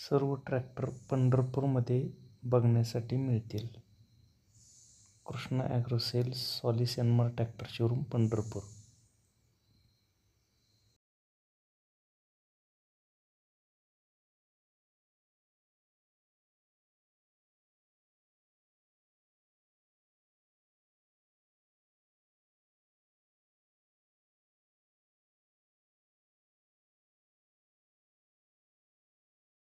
सर्व ट्रॅक्टर पंढरपूरमध्ये बघण्यासाठी मिळतील Krishna agro sales sales tractor showroom Pandharpur